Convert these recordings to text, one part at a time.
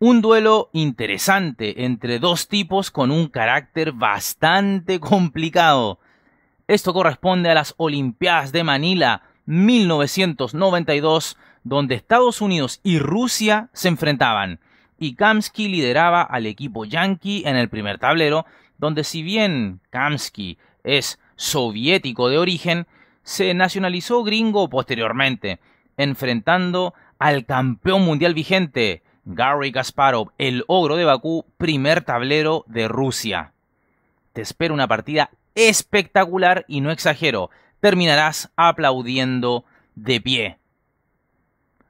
Un duelo interesante entre dos tipos con un carácter bastante complicado. Esto corresponde a las Olimpiadas de Manila 1992, donde Estados Unidos y Rusia se enfrentaban, y Kamsky lideraba al equipo yankee en el primer tablero, donde si bien Kamsky es soviético de origen, se nacionalizó gringo posteriormente, enfrentando al campeón mundial vigente, Gary Kasparov, el ogro de Bakú, primer tablero de Rusia. Te espero una partida espectacular y no exagero, terminarás aplaudiendo de pie.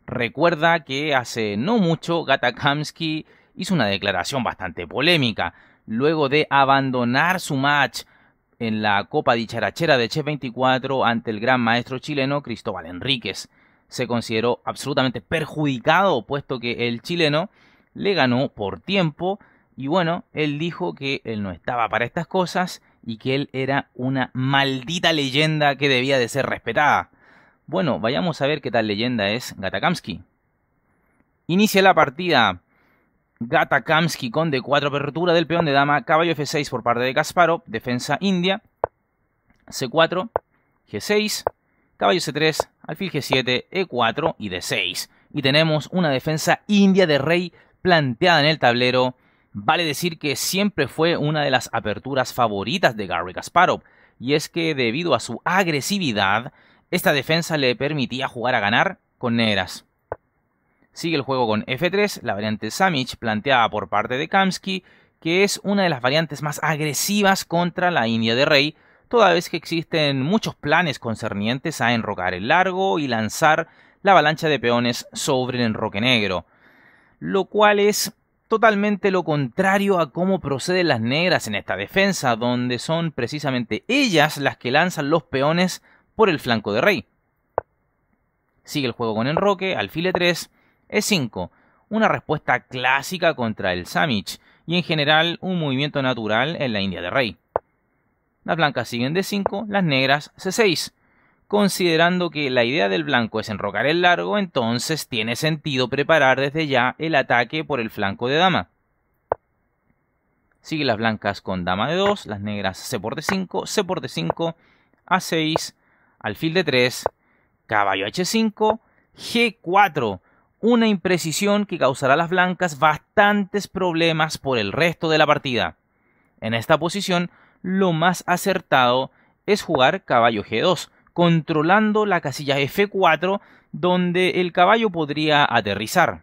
Recuerda que hace no mucho Gata hizo una declaración bastante polémica, luego de abandonar su match en la Copa Dicharachera de Che 24 ante el gran maestro chileno Cristóbal Enríquez se consideró absolutamente perjudicado, puesto que el chileno le ganó por tiempo. Y bueno, él dijo que él no estaba para estas cosas y que él era una maldita leyenda que debía de ser respetada. Bueno, vayamos a ver qué tal leyenda es Gatakamsky. Inicia la partida. Gatakamsky con D4, apertura del peón de dama, caballo F6 por parte de Kasparov, defensa india, C4, G6, caballo C3, alfil G7, E4 y D6. Y tenemos una defensa india de rey planteada en el tablero. Vale decir que siempre fue una de las aperturas favoritas de Gary Kasparov, y es que debido a su agresividad, esta defensa le permitía jugar a ganar con negras. Sigue el juego con F3, la variante Samich planteada por parte de Kamsky, que es una de las variantes más agresivas contra la India de Rey, toda vez que existen muchos planes concernientes a enrocar el largo y lanzar la avalancha de peones sobre el enroque negro, lo cual es totalmente lo contrario a cómo proceden las negras en esta defensa, donde son precisamente ellas las que lanzan los peones por el flanco de rey. Sigue el juego con enroque, e 3, e5, una respuesta clásica contra el samich y en general un movimiento natural en la India de rey. Las blancas siguen de 5, las negras C6. Considerando que la idea del blanco es enrocar el largo, entonces tiene sentido preparar desde ya el ataque por el flanco de dama. Sigue las blancas con dama de 2, las negras C por D5, C por D5, A6, alfil de 3, caballo H5, G4. Una imprecisión que causará a las blancas bastantes problemas por el resto de la partida. En esta posición, lo más acertado es jugar caballo G2, controlando la casilla F4 donde el caballo podría aterrizar.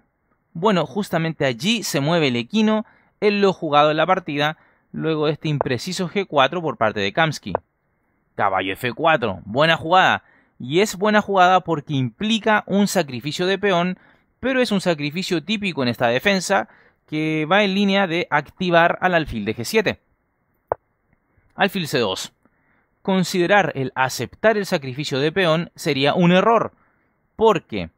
Bueno, justamente allí se mueve el equino en lo jugado en la partida, luego este impreciso G4 por parte de Kamsky. Caballo F4, buena jugada. Y es buena jugada porque implica un sacrificio de peón, pero es un sacrificio típico en esta defensa que va en línea de activar al alfil de G7. Alfil C2. Considerar el aceptar el sacrificio de peón sería un error, porque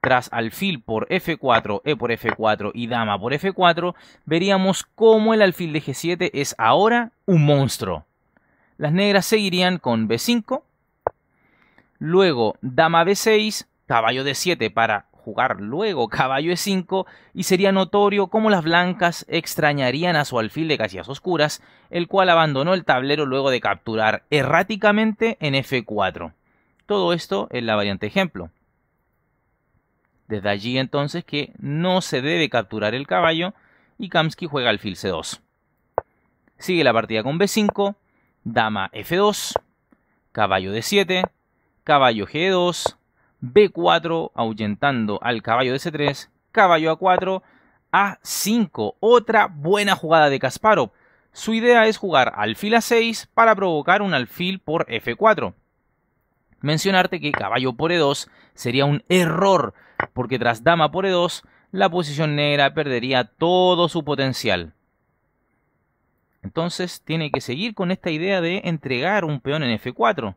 tras alfil por F4, E por F4 y dama por F4, veríamos cómo el alfil de G7 es ahora un monstruo. Las negras seguirían con B5, luego dama B6, caballo D7 para jugar luego caballo e5 y sería notorio cómo las blancas extrañarían a su alfil de casillas oscuras, el cual abandonó el tablero luego de capturar erráticamente en f4. Todo esto es la variante ejemplo. Desde allí entonces que no se debe capturar el caballo y Kamsky juega alfil c2. Sigue la partida con b5, dama f2, caballo d7, caballo g2, B4 ahuyentando al caballo de C3, caballo A4, A5. Otra buena jugada de Kasparov. Su idea es jugar alfil A6 para provocar un alfil por F4. Mencionarte que caballo por E2 sería un error, porque tras dama por E2, la posición negra perdería todo su potencial. Entonces tiene que seguir con esta idea de entregar un peón en F4.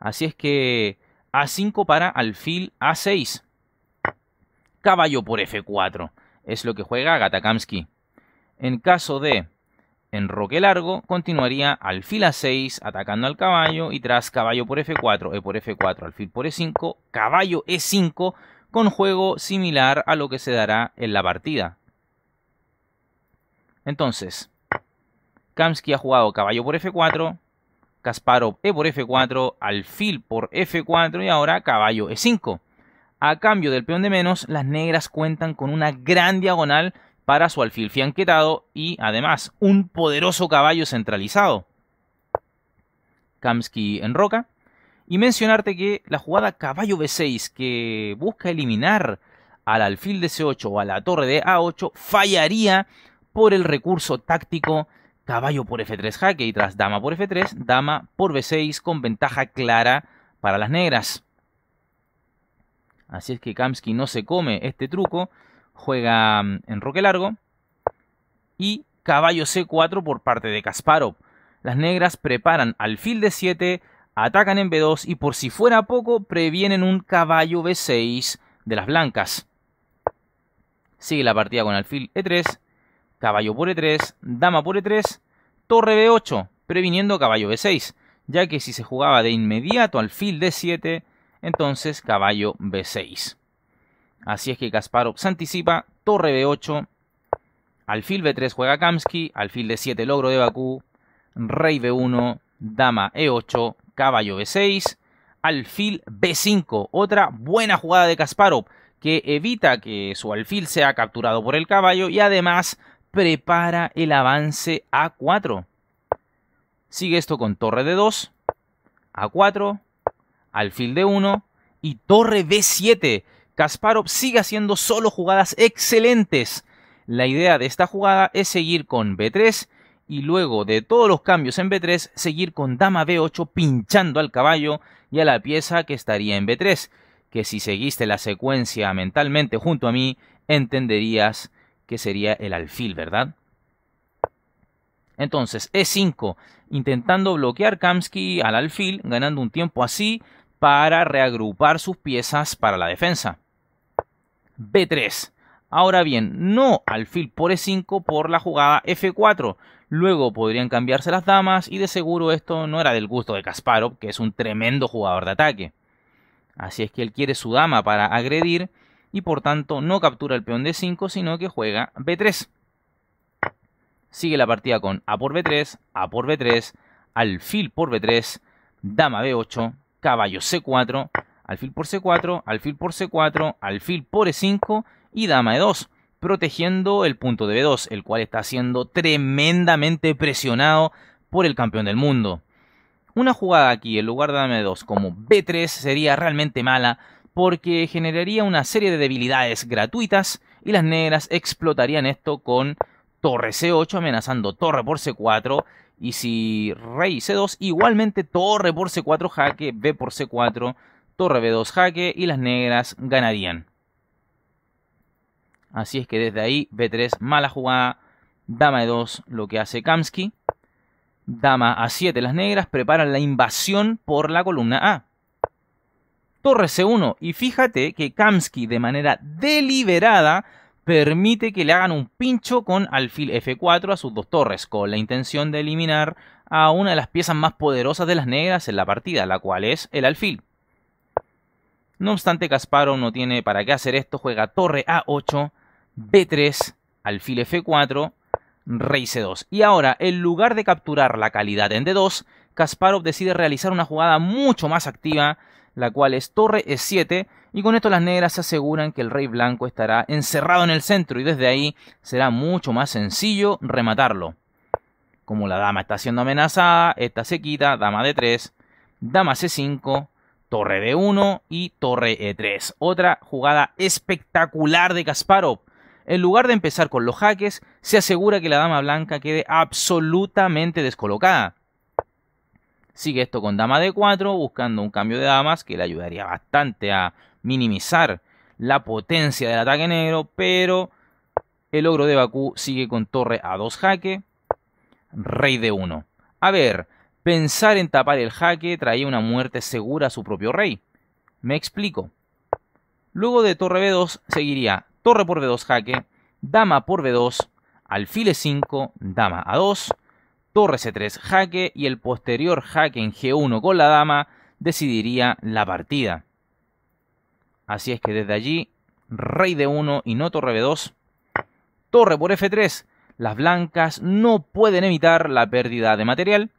Así es que a5 para alfil A6. Caballo por F4. Es lo que juega Gatakamsky. En caso de enroque largo, continuaría alfil A6 atacando al caballo y tras caballo por F4, E por F4, alfil por E5, caballo E5 con juego similar a lo que se dará en la partida. Entonces, Kamsky ha jugado caballo por F4, Kasparov E por F4, alfil por F4 y ahora caballo E5. A cambio del peón de menos, las negras cuentan con una gran diagonal para su alfil fianquetado y además un poderoso caballo centralizado. Kamsky en roca. Y mencionarte que la jugada caballo B6 que busca eliminar al alfil de C8 o a la torre de A8 fallaría por el recurso táctico caballo por F3 jaque y tras dama por F3, dama por B6 con ventaja clara para las negras. Así es que Kamsky no se come este truco, juega mm, en roque largo y caballo C4 por parte de Kasparov. Las negras preparan alfil de 7, atacan en B2 y por si fuera poco previenen un caballo B6 de las blancas. Sigue la partida con alfil E3, caballo por e3, dama por e3, torre b8, previniendo caballo b6, ya que si se jugaba de inmediato alfil d7, entonces caballo b6. Así es que Kasparov se anticipa, torre b8, alfil b3 juega Kamsky, alfil d7 logro de Bakú, rey b1, dama e8, caballo b6, alfil b5, otra buena jugada de Kasparov que evita que su alfil sea capturado por el caballo y además prepara el avance a 4. Sigue esto con torre de 2, a 4, alfil de 1 y torre B7. Kasparov sigue haciendo solo jugadas excelentes. La idea de esta jugada es seguir con B3 y luego de todos los cambios en B3 seguir con dama B8 pinchando al caballo y a la pieza que estaría en B3, que si seguiste la secuencia mentalmente junto a mí entenderías que sería el alfil, ¿verdad? Entonces, E5, intentando bloquear Kamsky al alfil, ganando un tiempo así para reagrupar sus piezas para la defensa. B3. Ahora bien, no alfil por E5 por la jugada F4. Luego podrían cambiarse las damas y de seguro esto no era del gusto de Kasparov, que es un tremendo jugador de ataque. Así es que él quiere su dama para agredir y por tanto no captura el peón d 5, sino que juega B3. Sigue la partida con A por B3, A por B3, alfil por B3, dama B8, caballo C4, alfil por C4, alfil por C4, alfil por E5 y dama E2, protegiendo el punto de B2, el cual está siendo tremendamente presionado por el campeón del mundo. Una jugada aquí en lugar de dama E2 como B3 sería realmente mala, porque generaría una serie de debilidades gratuitas y las negras explotarían esto con torre C8 amenazando torre por C4 y si rey C2 igualmente torre por C4 jaque, B por C4, torre B2 jaque y las negras ganarían. Así es que desde ahí B3 mala jugada, dama E2 lo que hace Kamsky, dama A7 las negras preparan la invasión por la columna A torre C1. Y fíjate que Kamsky de manera deliberada permite que le hagan un pincho con alfil F4 a sus dos torres, con la intención de eliminar a una de las piezas más poderosas de las negras en la partida, la cual es el alfil. No obstante, Kasparov no tiene para qué hacer esto, juega torre A8, B3, alfil F4, rey C2. Y ahora, en lugar de capturar la calidad en D2, Kasparov decide realizar una jugada mucho más activa la cual es torre e7, y con esto las negras se aseguran que el rey blanco estará encerrado en el centro y desde ahí será mucho más sencillo rematarlo. Como la dama está siendo amenazada, esta se quita, dama d3, dama c5, torre d1 y torre e3. Otra jugada espectacular de Kasparov. En lugar de empezar con los jaques, se asegura que la dama blanca quede absolutamente descolocada. Sigue esto con dama d 4, buscando un cambio de damas que le ayudaría bastante a minimizar la potencia del ataque negro, pero el ogro de Bakú sigue con torre a 2 jaque, rey de 1. A ver, pensar en tapar el jaque traía una muerte segura a su propio rey. Me explico. Luego de torre B2 seguiría torre por B2 jaque, dama por B2, alfile 5, dama a 2, torre c3 jaque y el posterior jaque en g1 con la dama decidiría la partida. Así es que desde allí, rey d 1 y no torre b2, torre por f3, las blancas no pueden evitar la pérdida de material,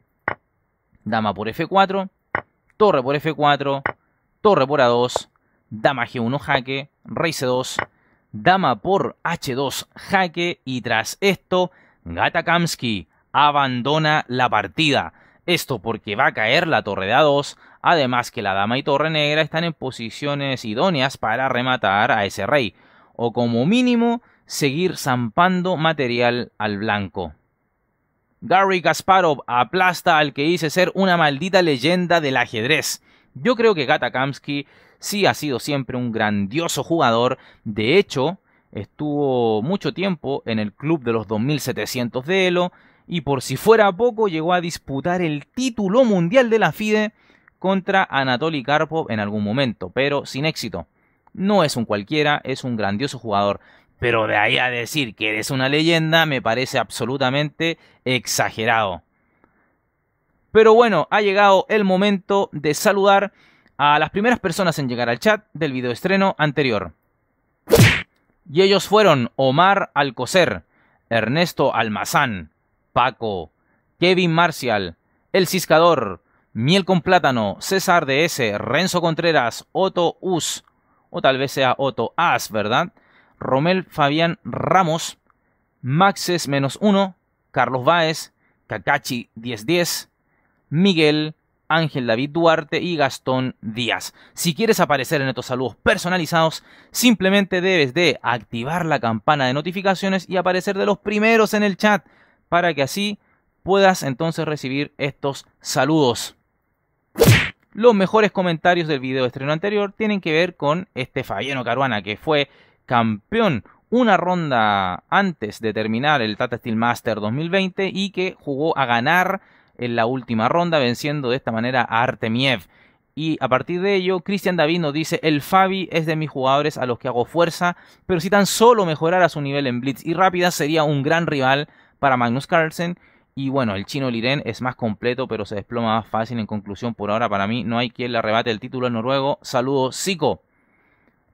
dama por f4, torre por f4, torre por a2, dama g1 jaque, rey c2, dama por h2 jaque y tras esto Gatakamsky abandona la partida. Esto porque va a caer la torre de A2, además que la dama y torre negra están en posiciones idóneas para rematar a ese rey, o como mínimo seguir zampando material al blanco. Gary Kasparov aplasta al que dice ser una maldita leyenda del ajedrez. Yo creo que Gata sí ha sido siempre un grandioso jugador, de hecho, estuvo mucho tiempo en el club de los 2700 de Elo, y por si fuera poco llegó a disputar el título mundial de la FIDE contra Anatoly Karpov en algún momento, pero sin éxito. No es un cualquiera, es un grandioso jugador, pero de ahí a decir que eres una leyenda me parece absolutamente exagerado. Pero bueno, ha llegado el momento de saludar a las primeras personas en llegar al chat del video estreno anterior. Y ellos fueron Omar Alcocer, Ernesto Almazán, Paco, Kevin Marcial, El Ciscador, Miel con Plátano, César DS, Renzo Contreras, Otto Us, o tal vez sea Otto As, ¿verdad? Romel Fabián Ramos, Maxes menos 1, Carlos Báez, Kakachi 1010, Miguel, Ángel David Duarte y Gastón Díaz. Si quieres aparecer en estos saludos personalizados, simplemente debes de activar la campana de notificaciones y aparecer de los primeros en el chat para que así puedas entonces recibir estos saludos. Los mejores comentarios del video estreno anterior tienen que ver con este Fabiano Caruana que fue campeón una ronda antes de terminar el Tata Steel Master 2020 y que jugó a ganar en la última ronda venciendo de esta manera a Artemiev. Y a partir de ello, Cristian David nos dice, el Fabi es de mis jugadores a los que hago fuerza, pero si tan solo mejorara su nivel en Blitz y Rápida sería un gran rival para Magnus Carlsen. Y bueno, el chino Liren es más completo, pero se desploma más fácil. En conclusión, por ahora para mí no hay quien le arrebate el título al noruego. Saludos, Zico.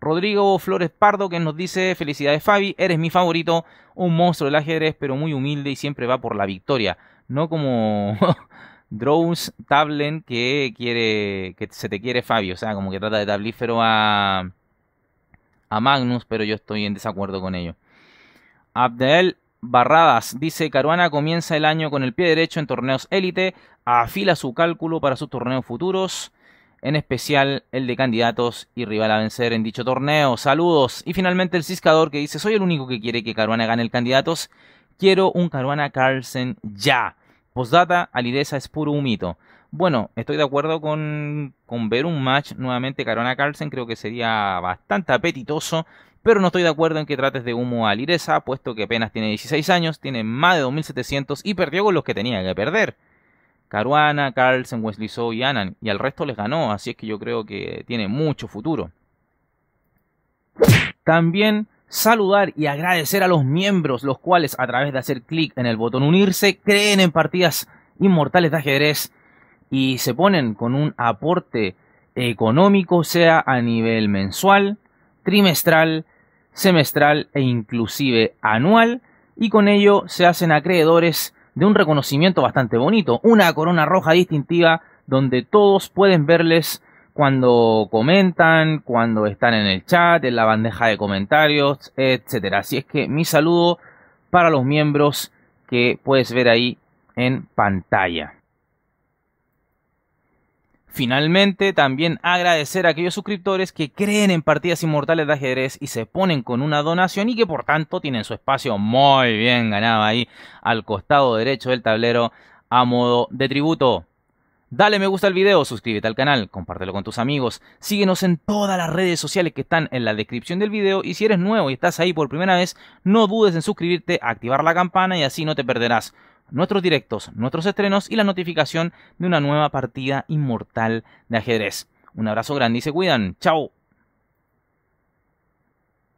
Rodrigo Flores Pardo que nos dice, felicidades Fabi, eres mi favorito, un monstruo del ajedrez, pero muy humilde y siempre va por la victoria. No como Drones Tablen que quiere que se te quiere Fabi o sea, como que trata de tablífero a, a Magnus, pero yo estoy en desacuerdo con ello. Abdel Barradas dice Caruana comienza el año con el pie derecho en torneos élite, afila su cálculo para sus torneos futuros, en especial el de candidatos y rival a vencer en dicho torneo. Saludos. Y finalmente el ciscador que dice, soy el único que quiere que Caruana gane el candidatos, quiero un Caruana Carlsen ya. Postdata, alideza es puro humito. mito. Bueno, estoy de acuerdo con, con ver un match nuevamente Caruana Carlsen, creo que sería bastante apetitoso pero no estoy de acuerdo en que trates de humo a Liresa, puesto que apenas tiene 16 años, tiene más de 2.700 y perdió con los que tenía que perder. Caruana, Carlsen, Wesley So y Annan, y al resto les ganó, así es que yo creo que tiene mucho futuro. También saludar y agradecer a los miembros, los cuales a través de hacer clic en el botón unirse, creen en partidas inmortales de ajedrez y se ponen con un aporte económico, sea a nivel mensual, trimestral semestral e inclusive anual y con ello se hacen acreedores de un reconocimiento bastante bonito, una corona roja distintiva donde todos pueden verles cuando comentan, cuando están en el chat, en la bandeja de comentarios, etcétera. Así es que mi saludo para los miembros que puedes ver ahí en pantalla. Finalmente, también agradecer a aquellos suscriptores que creen en partidas inmortales de ajedrez y se ponen con una donación y que por tanto tienen su espacio muy bien ganado ahí al costado derecho del tablero a modo de tributo. Dale me gusta al video, suscríbete al canal, compártelo con tus amigos, síguenos en todas las redes sociales que están en la descripción del video y si eres nuevo y estás ahí por primera vez, no dudes en suscribirte, activar la campana y así no te perderás nuestros directos, nuestros estrenos y la notificación de una nueva partida inmortal de ajedrez. Un abrazo grande y se cuidan. Chao.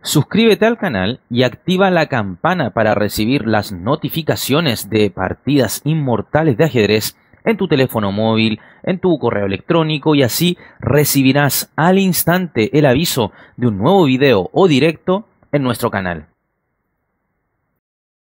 Suscríbete al canal y activa la campana para recibir las notificaciones de partidas inmortales de ajedrez en tu teléfono móvil, en tu correo electrónico y así recibirás al instante el aviso de un nuevo video o directo en nuestro canal.